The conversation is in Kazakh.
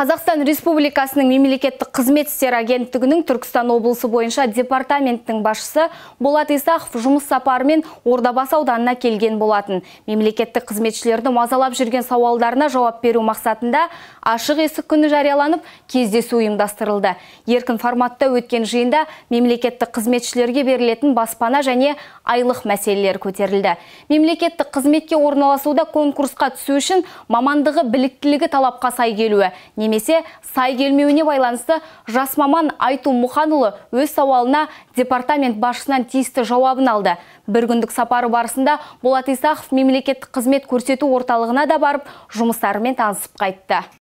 Қазақстан Республикасының мемлекеттік қызмет істері агенттігінің Түркістан облысы бойынша департаменттің басшысы Болат Исақов жұмыс сапарымен Ордабасы ауданына келген болатын. Мемлекеттік қызметшілерді мазалап жүрген сауалдарына жауап беру мақсатында ашық есік күні жарияланып, кездесу ұйымдастырылды. Еркін форматта өткен жиында мемлекеттік қызметшілерге берілетін баспана және айлық мәселелер көтерілді. Мемлекеттік қызметке орналасуда конкурсқа түсу үшін мамандығы біліктілігі талапқа сай келуі немесе сай келмеуіне байланысты жас маман Айту Мұханұлы өз сауалына департамент басшысынан тиісті жауабын алды. Бір күндік сапары барысында Болат Исақов мемлекеттік қызмет көрсету орталығына да барып жұмыстарымен танысып қайтты.